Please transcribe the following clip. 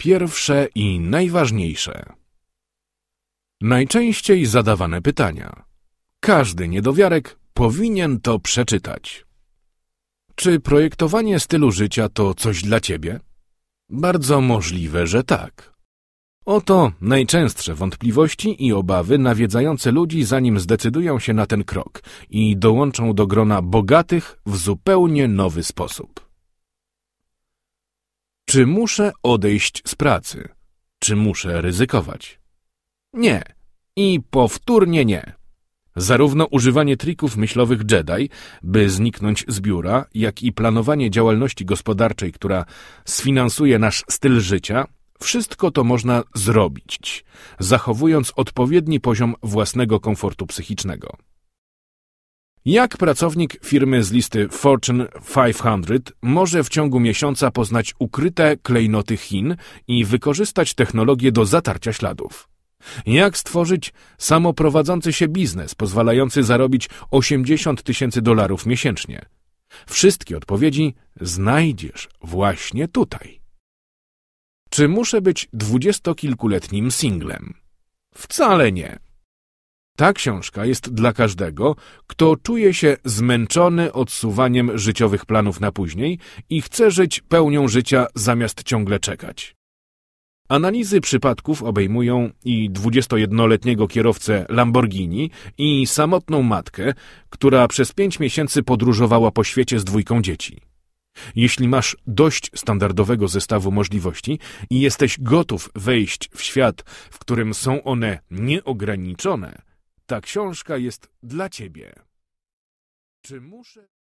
Pierwsze i najważniejsze. Najczęściej zadawane pytania. Każdy niedowiarek powinien to przeczytać. Czy projektowanie stylu życia to coś dla ciebie? Bardzo możliwe, że tak. Oto najczęstsze wątpliwości i obawy nawiedzające ludzi, zanim zdecydują się na ten krok i dołączą do grona bogatych w zupełnie nowy sposób. Czy muszę odejść z pracy? Czy muszę ryzykować? Nie. I powtórnie nie. Zarówno używanie trików myślowych Jedi, by zniknąć z biura, jak i planowanie działalności gospodarczej, która sfinansuje nasz styl życia, wszystko to można zrobić, zachowując odpowiedni poziom własnego komfortu psychicznego. Jak pracownik firmy z listy Fortune 500 może w ciągu miesiąca poznać ukryte klejnoty Chin i wykorzystać technologię do zatarcia śladów? Jak stworzyć samoprowadzący się biznes pozwalający zarobić 80 tysięcy dolarów miesięcznie? Wszystkie odpowiedzi znajdziesz właśnie tutaj. Czy muszę być dwudziestokilkuletnim singlem? Wcale nie. Ta książka jest dla każdego, kto czuje się zmęczony odsuwaniem życiowych planów na później i chce żyć pełnią życia zamiast ciągle czekać. Analizy przypadków obejmują i 21-letniego kierowcę Lamborghini i samotną matkę, która przez pięć miesięcy podróżowała po świecie z dwójką dzieci. Jeśli masz dość standardowego zestawu możliwości i jesteś gotów wejść w świat, w którym są one nieograniczone, ta książka jest dla ciebie. Czy muszę.